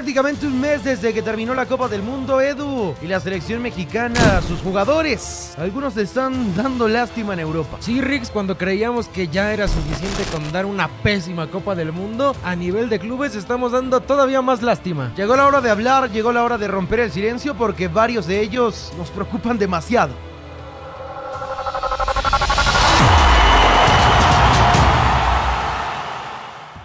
prácticamente un mes desde que terminó la Copa del Mundo, Edu. Y la selección mexicana, sus jugadores. Algunos están dando lástima en Europa. Si Riggs, cuando creíamos que ya era suficiente con dar una pésima Copa del Mundo, a nivel de clubes estamos dando todavía más lástima. Llegó la hora de hablar, llegó la hora de romper el silencio porque varios de ellos nos preocupan demasiado.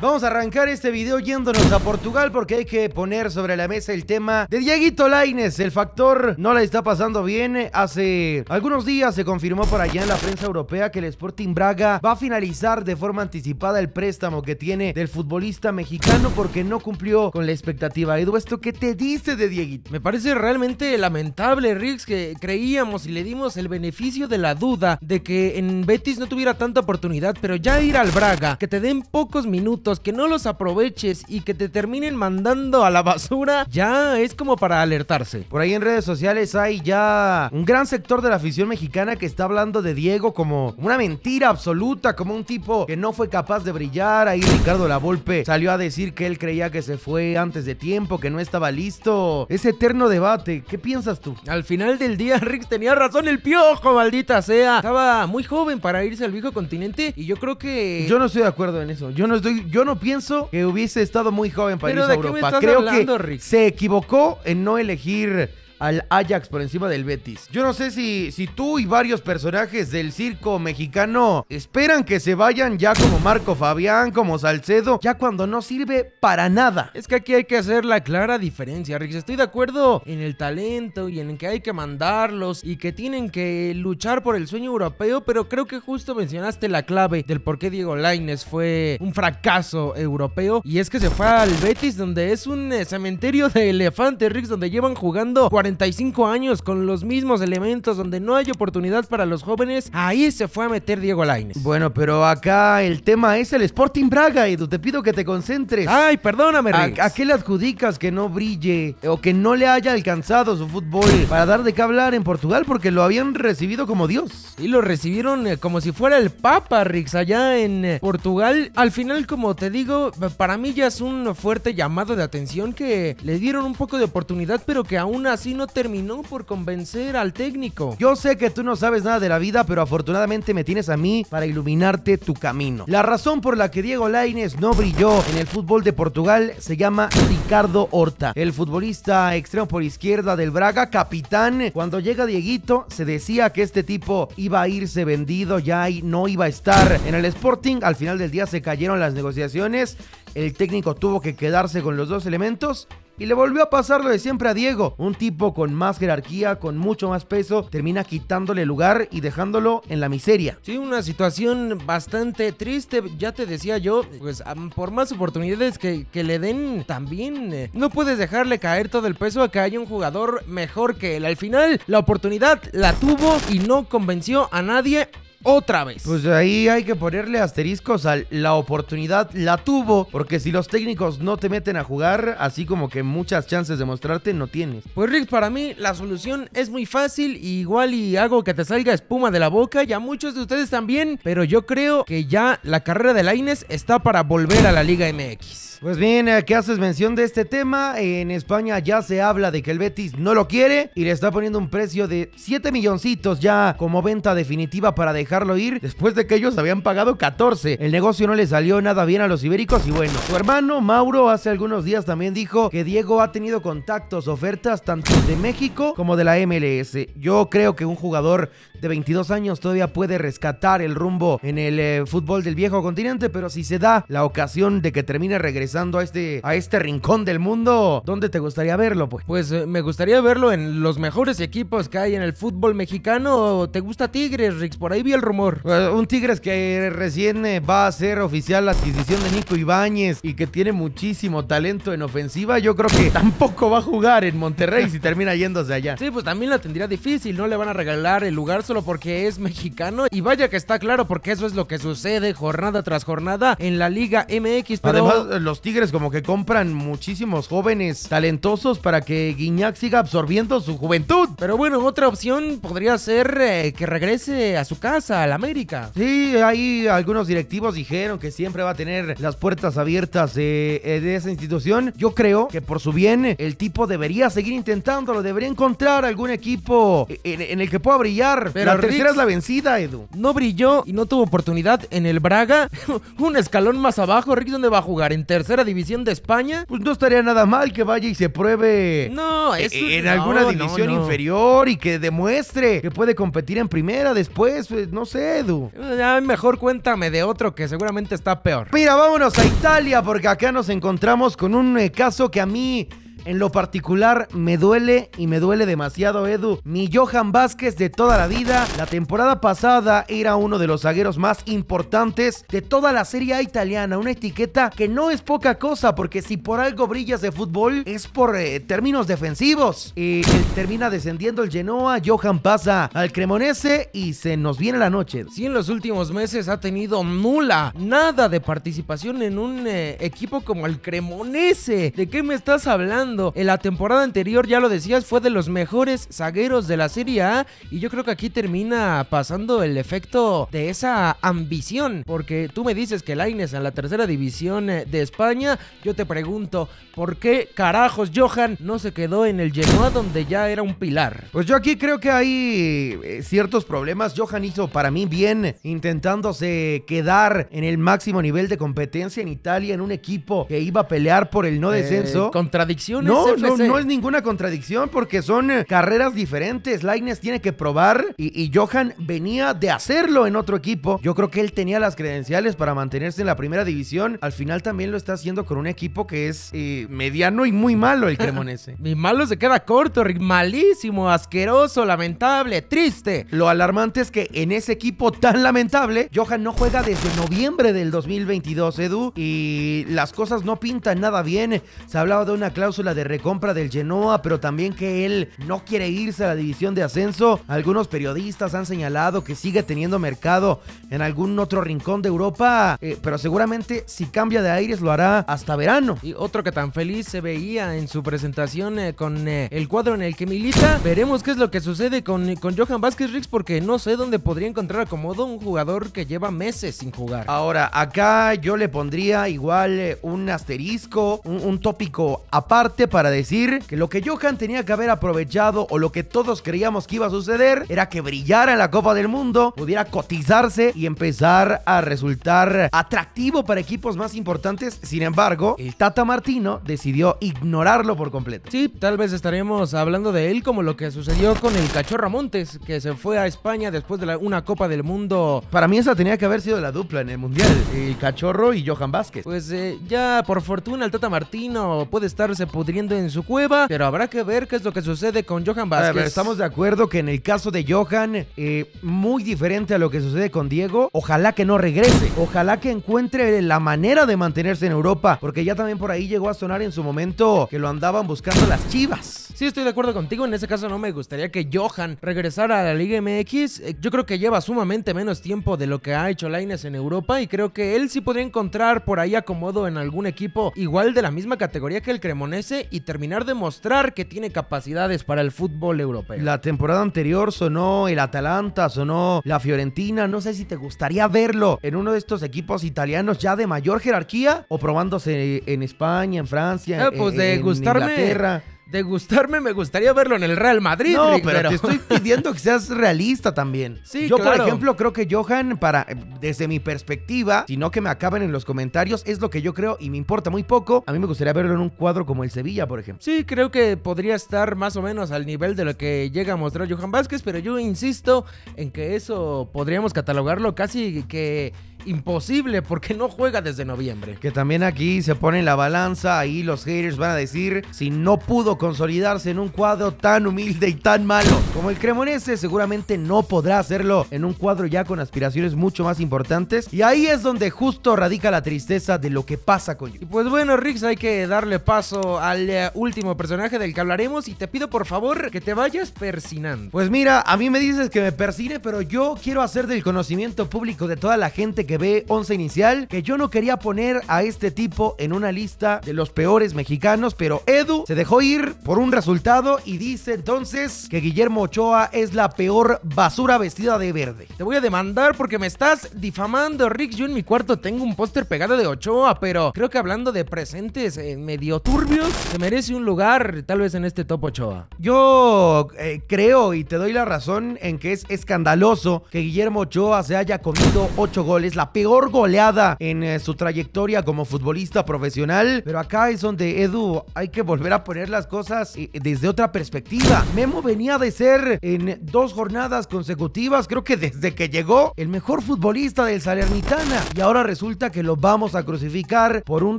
Vamos a arrancar este video yéndonos a Portugal porque hay que poner sobre la mesa el tema de Dieguito Laines. El factor no la está pasando bien. Hace algunos días se confirmó por allá en la prensa europea que el Sporting Braga va a finalizar de forma anticipada el préstamo que tiene del futbolista mexicano porque no cumplió con la expectativa. Edu, ¿esto qué te dice de Dieguito? Me parece realmente lamentable, Riggs, que creíamos y le dimos el beneficio de la duda de que en Betis no tuviera tanta oportunidad, pero ya ir al Braga, que te den pocos minutos que no los aproveches y que te terminen mandando a la basura, ya es como para alertarse. Por ahí en redes sociales hay ya un gran sector de la afición mexicana que está hablando de Diego como una mentira absoluta, como un tipo que no fue capaz de brillar. Ahí Ricardo la Lavolpe salió a decir que él creía que se fue antes de tiempo, que no estaba listo. Ese eterno debate, ¿qué piensas tú? Al final del día, Rick tenía razón el piojo, maldita sea. Estaba muy joven para irse al viejo continente y yo creo que. Yo no estoy de acuerdo en eso. Yo no estoy. Yo yo no pienso que hubiese estado muy joven para Europa. Creo que se equivocó en no elegir al Ajax por encima del Betis. Yo no sé si, si tú y varios personajes del circo mexicano esperan que se vayan ya como Marco Fabián, como Salcedo, ya cuando no sirve para nada. Es que aquí hay que hacer la clara diferencia, Rix. Estoy de acuerdo en el talento y en que hay que mandarlos y que tienen que luchar por el sueño europeo, pero creo que justo mencionaste la clave del por qué Diego Laines fue un fracaso europeo y es que se fue al Betis donde es un eh, cementerio de elefantes, Rix, donde llevan jugando 40 45 años con los mismos elementos donde no hay oportunidad para los jóvenes, ahí se fue a meter Diego Laines. Bueno, pero acá el tema es el Sporting Braga, Edu. Te pido que te concentres. Ay, perdóname, Riggs. ¿A, ¿A qué le adjudicas que no brille o que no le haya alcanzado su fútbol para dar de qué hablar en Portugal? Porque lo habían recibido como Dios. Y lo recibieron eh, como si fuera el Papa, Riggs, allá en eh, Portugal. Al final, como te digo, para mí ya es un fuerte llamado de atención que le dieron un poco de oportunidad, pero que aún así no no terminó por convencer al técnico. Yo sé que tú no sabes nada de la vida, pero afortunadamente me tienes a mí para iluminarte tu camino. La razón por la que Diego Lainez no brilló en el fútbol de Portugal se llama Ricardo Horta, el futbolista extremo por izquierda del Braga, capitán. Cuando llega Dieguito, se decía que este tipo iba a irse vendido ya y no iba a estar en el Sporting. Al final del día se cayeron las negociaciones, el técnico tuvo que quedarse con los dos elementos y le volvió a pasar lo de siempre a Diego. Un tipo con más jerarquía, con mucho más peso, termina quitándole lugar y dejándolo en la miseria. Sí, una situación bastante triste, ya te decía yo, pues por más oportunidades que, le den también, eh, no puedes dejarle caer todo el peso a que haya un jugador mejor que él. Al final, la oportunidad la tuvo y no convenció a nadie otra vez. Pues ahí hay que ponerle asteriscos a la oportunidad la tuvo, porque si los técnicos no te meten a jugar, así como que muchas chances de mostrarte no tienes. Pues Rick, para mí la solución es muy fácil, igual y hago que te salga espuma de la boca, y a muchos de ustedes también, pero yo creo que ya la carrera de Laines está para volver a la Liga MX. Pues bien, eh, ¿qué haces mención de este tema, en España ya se habla de que el Betis no lo quiere y le está poniendo un precio de 7 milloncitos ya como venta definitiva para dejarlo ir después de que ellos habían pagado 14. El negocio no le salió nada bien a los ibéricos y bueno, su hermano Mauro hace algunos días también dijo que Diego ha tenido contactos, ofertas tanto de México como de la MLS. Yo creo que un jugador de 22 años todavía puede rescatar el rumbo en el eh, fútbol del viejo continente, pero si se da la ocasión de que termine regresando a este, a este rincón del mundo, ¿dónde te gustaría verlo? Pues, pues eh, me gustaría verlo en los mejores equipos que hay en el fútbol mexicano. ¿Te gusta Tigres, Rix? Por ahí vi el rumor. Eh, un Tigres que recién eh, va a ser oficial la adquisición de Nico Ibáñez y que tiene muchísimo talento en ofensiva. Yo creo que tampoco va a jugar en Monterrey si termina yéndose allá. Sí, pues también la tendría difícil. No le van a regalar el lugar solo porque es mexicano. Y vaya que está claro porque eso es lo que sucede jornada tras jornada en la Liga MX. Pero... Además, los Tigres como que compran muchísimos jóvenes talentosos para que Guiñac siga absorbiendo su juventud. Pero bueno, otra opción podría ser eh, que regrese a su casa, al América. Sí, ahí algunos directivos dijeron que siempre va a tener las puertas abiertas de, eh, esa institución. Yo creo que por su bien el tipo debería seguir intentándolo, debería encontrar algún equipo eh, en, el que pueda brillar. Pero la tercera es la vencida, Edu. No brilló y no tuvo oportunidad en el Braga. Un escalón más abajo, Rick, ¿dónde va a jugar? ¿En tercera? división de España. Pues no estaría nada mal que vaya y se pruebe no, e-, en alguna división inferior y que demuestre que puede competir en primera después. Pues, no sé, Edu. Ya mejor cuéntame de otro que seguramente está peor. Mira, vámonos a Italia porque acá nos encontramos con un eh, caso que a mí en lo particular, me duele y me duele demasiado, Edu. Mi Johan Vázquez de toda la vida, la temporada pasada era uno de los zagueros más importantes de toda la Serie A italiana. Una etiqueta que no es poca cosa, porque si por algo brillas de fútbol, es por eh, términos defensivos. Eh, eh, termina descendiendo el Genoa, Johan pasa al Cremonese y se nos viene la noche. Si en los últimos meses ha tenido nula, nada de participación en un equipo como el Cremonese. ¿De qué me estás hablando? En la temporada anterior, ya lo decías, fue de los mejores zagueros de la Serie A y yo creo que aquí termina pasando el efecto de esa ambición, porque tú me dices que Laines en la tercera división eh, de España, yo te pregunto, ¿por qué carajos Johan no se quedó en el Genoa donde ya era un pilar? Pues yo aquí creo que hay eh, ciertos problemas. Johan hizo para mí bien intentándose quedar en el máximo nivel de competencia en Italia en un equipo que iba a pelear por el no eh, descenso. contradicción no, no, es ninguna contradicción porque son eh, carreras diferentes. Lightness tiene que probar y, Johan venía de hacerlo en otro equipo. Yo creo que él tenía las credenciales para mantenerse en la primera división. Al final también lo está haciendo con un equipo que es eh, mediano y muy malo el Cremonese. Ni malo se queda corto, malísimo, asqueroso, lamentable, triste. Lo alarmante es que en ese equipo tan lamentable, Johan no juega desde noviembre del 2022, Edu, y las cosas no pintan nada bien. Se hablaba de una cláusula de recompra del Genoa, pero también que él no quiere irse a la división de ascenso. Algunos periodistas han señalado que sigue teniendo mercado en algún otro rincón de Europa, eh, pero seguramente si cambia de aires lo hará hasta verano. Y otro que tan feliz se veía en su presentación eh, con eh, el cuadro en el que milita. Veremos qué es lo que sucede con, con Johan Vázquez Rix porque no sé dónde podría encontrar acomodo un jugador que lleva meses sin jugar. Ahora, acá yo le pondría igual un asterisco, un tópico aparte para decir que lo que Johan tenía que haber aprovechado o lo que todos creíamos que iba a suceder era que brillara en la Copa del Mundo, pudiera cotizarse y empezar a resultar atractivo para equipos más importantes. Sin embargo, el Tata Martino decidió ignorarlo por completo. Sí, tal vez estaremos hablando de él como lo que sucedió con el Cachorro Montes, que se fue a España después de una Copa del Mundo. Para mí esa tenía que haber sido la dupla en el Mundial, el Cachorro y Johan Vázquez. Pues eh, ya por fortuna el Tata Martino puede estarse pudiendo en su cueva, pero habrá que ver qué es lo que sucede con Johan eh, Vázquez. Pues, estamos de acuerdo que en el caso de Johan, eh, muy diferente a lo que sucede con Diego, ojalá que no regrese, ojalá que encuentre la manera de mantenerse en Europa, porque ya también por ahí llegó a sonar en su momento que lo andaban buscando las chivas. Sí, estoy de acuerdo contigo, en ese caso no me gustaría que Johan regresara a la Liga MX, eh, yo creo que lleva sumamente menos tiempo de lo que ha hecho Laines en Europa y creo que él sí podría encontrar por ahí acomodo en algún equipo igual de la misma categoría que el Cremonese y terminar de mostrar que tiene capacidades para el fútbol europeo. La temporada anterior sonó el Atalanta, sonó la Fiorentina, no sé si te gustaría verlo en uno de estos equipos italianos ya de mayor jerarquía o probándose en España, en Francia, ah, pues en Inglaterra. De gustarme, me gustaría verlo en el Real Madrid. No, pero, te estoy pidiendo que seas realista también. Sí, Yo, por ejemplo, creo que Johan, para, eh, desde mi perspectiva, si no que me acaben en los comentarios, es lo que yo creo y me importa muy poco. A mí me gustaría verlo en un cuadro como el Sevilla, por ejemplo. Sí, creo que podría estar más o menos al nivel de lo que llega a mostrar Johan Vázquez, pero yo insisto en que eso podríamos catalogarlo casi que imposible porque no juega desde noviembre. Que también aquí se pone la balanza, ahí los haters van a decir si no pudo consolidarse en un cuadro tan humilde y tan malo como el Cremonese, seguramente no podrá hacerlo en un cuadro ya con aspiraciones mucho más importantes y ahí es donde justo radica la tristeza de lo que pasa con Yu. Y pues bueno, Rix, hay que darle paso al eh, último personaje del que hablaremos y te pido por favor que te vayas persinando. Pues mira, a mí me dices que me persine, pero yo quiero hacer del conocimiento público de toda la gente que que ve once inicial, que yo no quería poner a este tipo en una lista de los peores mexicanos, pero Edu se dejó ir por un resultado y dice entonces que Guillermo Ochoa es la peor basura vestida de verde. Te voy a demandar porque me estás difamando, Rick. Yo en mi cuarto tengo un póster pegado de Ochoa, pero creo que hablando de presentes eh, medio turbios, se merece un lugar tal vez en este top Ochoa. Yo eh, creo y te doy la razón en que es escandaloso que Guillermo Ochoa se haya comido ocho goles la peor goleada en eh, su trayectoria como futbolista profesional. Pero acá es donde Edu hay que volver a poner las cosas eh, desde otra perspectiva. Memo venía de ser en dos jornadas consecutivas, creo que desde que llegó, el mejor futbolista del Salernitana. Y ahora resulta que lo vamos a crucificar por un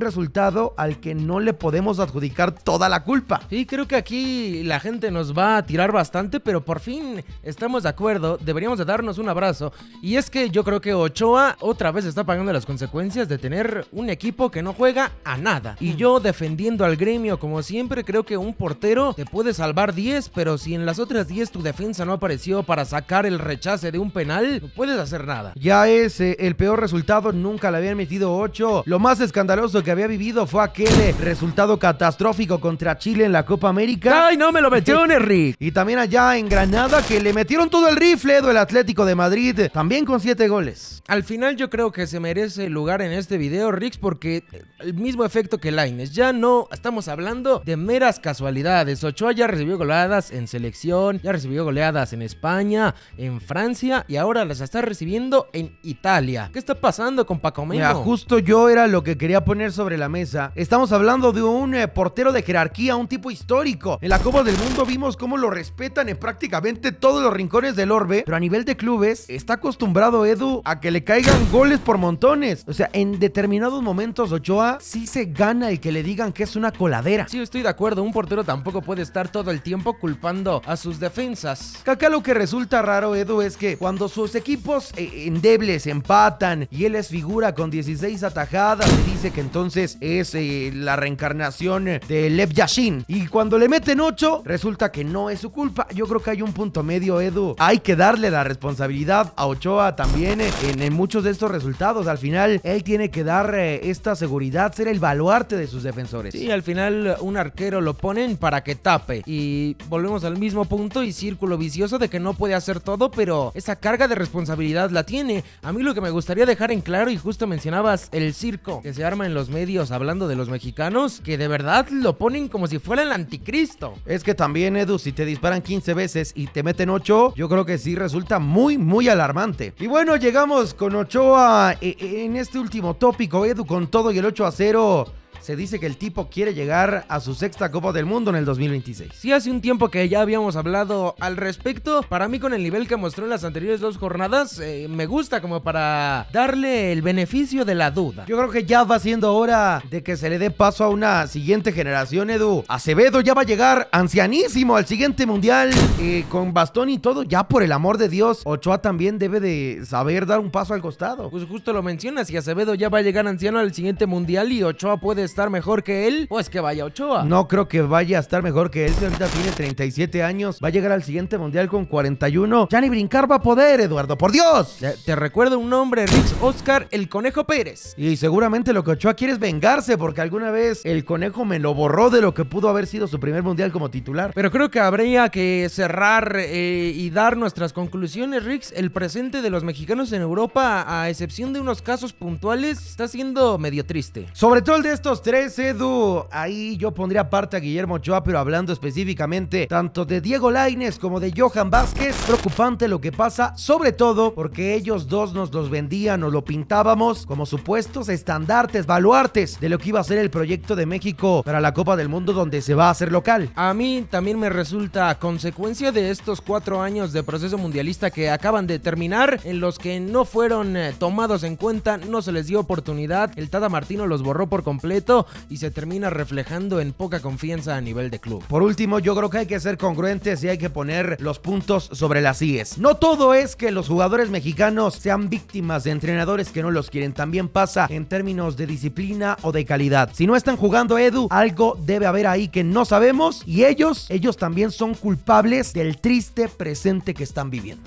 resultado al que no le podemos adjudicar toda la culpa. y creo que aquí la gente nos va a tirar bastante, pero por fin estamos de acuerdo, deberíamos de darnos un abrazo. Y es que yo creo que Ochoa, otra vez está pagando las consecuencias de tener un equipo que no juega a nada. Y yo defendiendo al gremio como siempre, creo que un portero te puede salvar 10, pero si en las otras 10 tu defensa no apareció para sacar el rechace de un penal, no puedes hacer nada. Ya es eh, el peor resultado, nunca le habían metido 8. Lo más escandaloso que había vivido fue aquel eh, resultado catastrófico contra Chile en la Copa América. ¡Ay, no me lo metieron, Rick! y también allá en Granada que le metieron todo el rifle el Atlético de Madrid, también con 7 goles. Al final yo yo creo que se merece lugar en este video, Rix, porque el mismo efecto que Lines. Ya no estamos hablando de meras casualidades. Ochoa ya recibió goleadas en selección, ya recibió goleadas en España, en Francia y ahora las está recibiendo en Italia. ¿Qué está pasando con Paco Mira, justo yo era lo que quería poner sobre la mesa. Estamos hablando de un eh, portero de jerarquía, un tipo histórico. En la Copa del Mundo vimos cómo lo respetan en prácticamente todos los rincones del orbe, pero a nivel de clubes está acostumbrado Edu a que le caigan goles por montones. O sea, en determinados momentos Ochoa sí se gana el que le digan que es una coladera. Sí, estoy de acuerdo. Un portero tampoco puede estar todo el tiempo culpando a sus defensas. Acá lo que resulta raro, Edu, es que cuando sus equipos eh, endebles empatan y él es figura con 16 atajadas, se dice que entonces es eh, la reencarnación de Lev Yashin. Y cuando le meten 8, resulta que no es su culpa. Yo creo que hay un punto medio, Edu. Hay que darle la responsabilidad a Ochoa también eh, en muchos de estos resultados. Al final, él tiene que dar eh, esta seguridad, ser el baluarte de sus defensores. Sí, al final un arquero lo ponen para que tape. Y volvemos al mismo punto y círculo vicioso de que no puede hacer todo, pero esa carga de responsabilidad la tiene. A mí lo que me gustaría dejar en claro, y justo mencionabas el circo que se arma en los medios hablando de los mexicanos, que de verdad lo ponen como si fuera el anticristo. Es que también, Edu, si te disparan 15 veces y te meten 8, yo creo que sí resulta muy, muy alarmante. Y bueno, llegamos con 8 eh, en este último tópico, Edu, con todo y el 8 a 0 se dice que el tipo quiere llegar a su sexta Copa del Mundo en el 2026. Si hace un tiempo que ya habíamos hablado al respecto. Para mí, con el nivel que mostró en las anteriores dos jornadas, eh, me gusta como para darle el beneficio de la duda. Yo creo que ya va siendo hora de que se le dé paso a una siguiente generación, Edu. Acevedo ya va a llegar ancianísimo al siguiente mundial eh, con bastón y todo. Ya por el amor de Dios, Ochoa también debe de saber dar un paso al costado. Pues justo lo mencionas y Acevedo ya va a llegar anciano al siguiente mundial y Ochoa puede estar mejor que él, pues que vaya Ochoa. No creo que vaya a estar mejor que él, si ahorita tiene 37 años, va a llegar al siguiente mundial con 41. Ya ni brincar va a poder, Eduardo, por Dios. Te, recuerdo un nombre, Rix Oscar, el Conejo Pérez. Y seguramente lo que Ochoa quiere es vengarse, porque alguna vez el Conejo me lo borró de lo que pudo haber sido su primer mundial como titular. Pero creo que habría que cerrar eh, y dar nuestras conclusiones, Rix. El presente de los mexicanos en Europa, a excepción de unos casos puntuales, está siendo medio triste. Sobre todo el de estos 13 Edu. Ahí yo pondría aparte a Guillermo Ochoa, pero hablando específicamente tanto de Diego Laines como de Johan Vázquez, preocupante lo que pasa, sobre todo porque ellos dos nos los vendían, o lo pintábamos como supuestos estandartes, baluartes de lo que iba a ser el proyecto de México para la Copa del Mundo donde se va a hacer local. A mí también me resulta, consecuencia de estos cuatro años de proceso mundialista que acaban de terminar, en los que no fueron eh, tomados en cuenta, no se les dio oportunidad, el Tata Martino los borró por completo y se termina reflejando en poca confianza a nivel de club. Por último, yo creo que hay que ser congruentes y hay que poner los puntos sobre las IES. No todo es que los jugadores mexicanos sean víctimas de entrenadores que no los quieren. También pasa en términos de disciplina o de calidad. Si no están jugando Edu, algo debe haber ahí que no sabemos y ellos, ellos también son culpables del triste presente que están viviendo.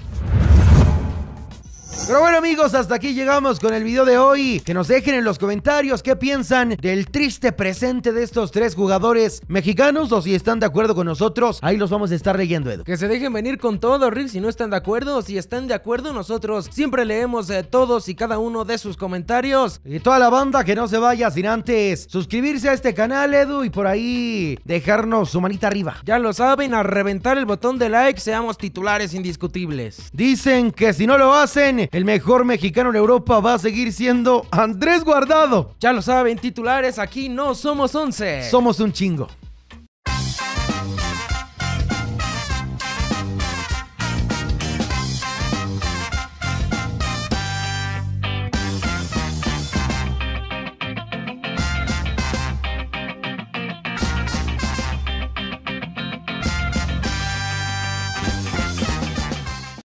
Pero bueno amigos, hasta aquí llegamos con el video de hoy. Que nos dejen en los comentarios qué piensan del triste presente de estos tres jugadores mexicanos o si están de acuerdo con nosotros. Ahí los vamos a estar leyendo, Edu. Que se dejen venir con todo, Rick, si no están de acuerdo. Si están de acuerdo, nosotros siempre leemos eh, todos y cada uno de sus comentarios. Y toda la banda que no se vaya sin antes suscribirse a este canal, Edu, y por ahí dejarnos su manita arriba. Ya lo saben, a reventar el botón de like, seamos titulares indiscutibles. Dicen que si no lo hacen el mejor mexicano en Europa va a seguir siendo Andrés Guardado. Ya lo saben, titulares, aquí no somos 11. Somos un chingo.